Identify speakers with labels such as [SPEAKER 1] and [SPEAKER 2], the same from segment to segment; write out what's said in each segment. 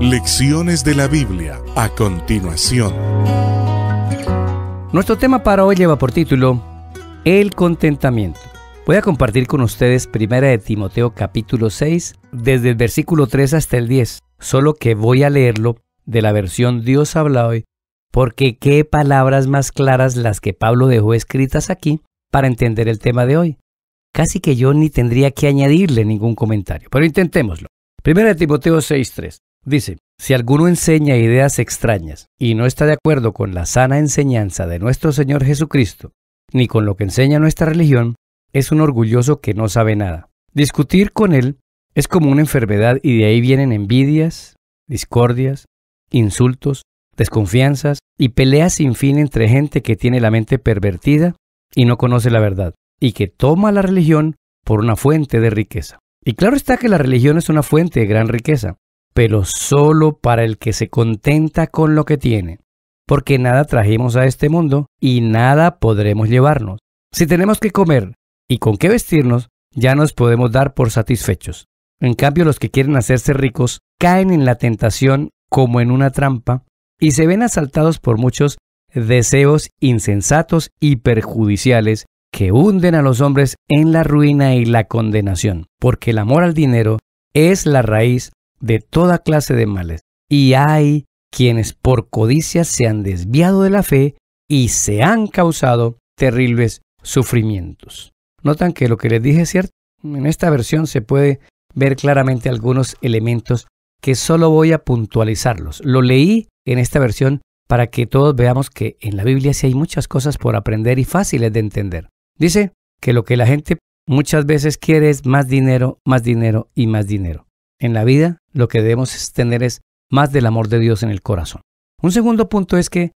[SPEAKER 1] Lecciones de la Biblia a continuación. Nuestro tema para hoy lleva por título El contentamiento. Voy a compartir con ustedes 1 de Timoteo capítulo 6 desde el versículo 3 hasta el 10, solo que voy a leerlo de la versión Dios habla hoy, porque qué palabras más claras las que Pablo dejó escritas aquí para entender el tema de hoy. Casi que yo ni tendría que añadirle ningún comentario, pero intentémoslo. Primera de Timoteo 6.3 dice, si alguno enseña ideas extrañas y no está de acuerdo con la sana enseñanza de nuestro Señor Jesucristo, ni con lo que enseña nuestra religión, es un orgulloso que no sabe nada. Discutir con él es como una enfermedad y de ahí vienen envidias, discordias, insultos, desconfianzas y peleas sin fin entre gente que tiene la mente pervertida y no conoce la verdad, y que toma la religión por una fuente de riqueza. Y claro está que la religión es una fuente de gran riqueza, pero solo para el que se contenta con lo que tiene, porque nada trajimos a este mundo y nada podremos llevarnos. Si tenemos que comer y con qué vestirnos, ya nos podemos dar por satisfechos. En cambio, los que quieren hacerse ricos caen en la tentación como en una trampa y se ven asaltados por muchos deseos insensatos y perjudiciales que hunden a los hombres en la ruina y la condenación, porque el amor al dinero es la raíz de toda clase de males, y hay quienes por codicia se han desviado de la fe y se han causado terribles sufrimientos. Notan que lo que les dije es cierto. En esta versión se puede ver claramente algunos elementos que solo voy a puntualizarlos. Lo leí en esta versión para que todos veamos que en la Biblia sí hay muchas cosas por aprender y fáciles de entender. Dice que lo que la gente muchas veces quiere es más dinero, más dinero y más dinero. En la vida lo que debemos tener es más del amor de Dios en el corazón. Un segundo punto es que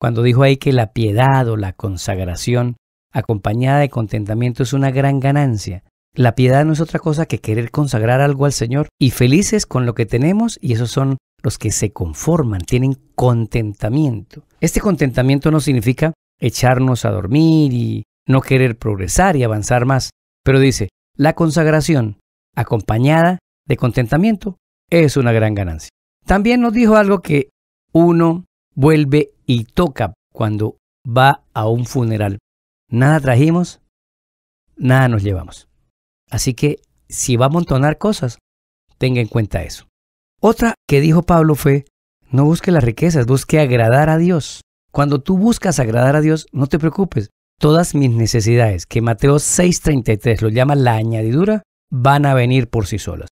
[SPEAKER 1] cuando dijo ahí que la piedad o la consagración acompañada de contentamiento es una gran ganancia. La piedad no es otra cosa que querer consagrar algo al Señor y felices con lo que tenemos y esos son los que se conforman, tienen contentamiento. Este contentamiento no significa echarnos a dormir y no querer progresar y avanzar más. Pero dice, la consagración, acompañada de contentamiento, es una gran ganancia. También nos dijo algo que uno vuelve y toca cuando va a un funeral. Nada trajimos, nada nos llevamos. Así que si va a amontonar cosas, tenga en cuenta eso. Otra que dijo Pablo fue, no busque las riquezas, busque agradar a Dios. Cuando tú buscas agradar a Dios, no te preocupes, Todas mis necesidades, que Mateo 6:33 lo llama la añadidura, van a venir por sí solas.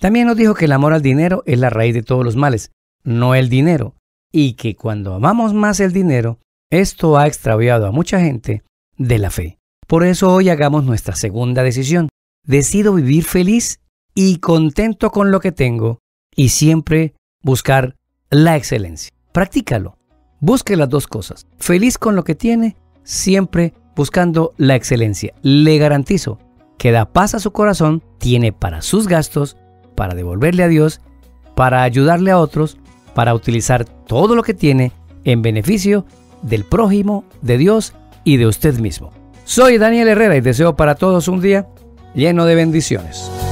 [SPEAKER 1] También nos dijo que el amor al dinero es la raíz de todos los males, no el dinero, y que cuando amamos más el dinero, esto ha extraviado a mucha gente de la fe. Por eso hoy hagamos nuestra segunda decisión. Decido vivir feliz y contento con lo que tengo y siempre buscar la excelencia. Practícalo. Busque las dos cosas. Feliz con lo que tiene siempre buscando la excelencia. Le garantizo que da paz a su corazón, tiene para sus gastos, para devolverle a Dios, para ayudarle a otros, para utilizar todo lo que tiene en beneficio del prójimo, de Dios y de usted mismo. Soy Daniel Herrera y deseo para todos un día lleno de bendiciones.